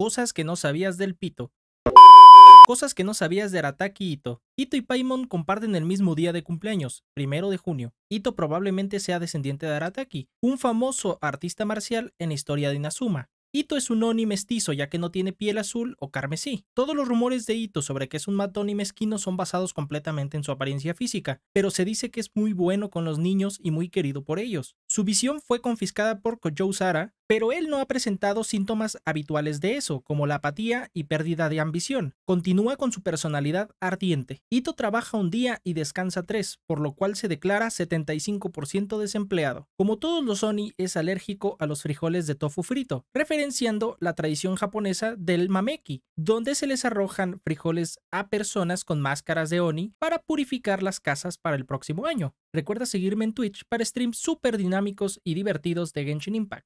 Cosas que no sabías del pito. Cosas que no sabías de Arataki Ito. Ito y Paimon comparten el mismo día de cumpleaños, primero de junio. Ito probablemente sea descendiente de Arataki, un famoso artista marcial en la historia de Inazuma. Ito es un Oni mestizo ya que no tiene piel azul o carmesí. Todos los rumores de Ito sobre que es un matón y mezquino son basados completamente en su apariencia física, pero se dice que es muy bueno con los niños y muy querido por ellos. Su visión fue confiscada por Kojo Sara, pero él no ha presentado síntomas habituales de eso, como la apatía y pérdida de ambición. Continúa con su personalidad ardiente. Ito trabaja un día y descansa tres, por lo cual se declara 75% desempleado. Como todos los Sony, es alérgico a los frijoles de tofu frito, referenciando la tradición japonesa del mameki, donde se les arrojan frijoles a personas con máscaras de Oni para purificar las casas para el próximo año. Recuerda seguirme en Twitch para streams súper dinámicos y divertidos de Genshin Impact.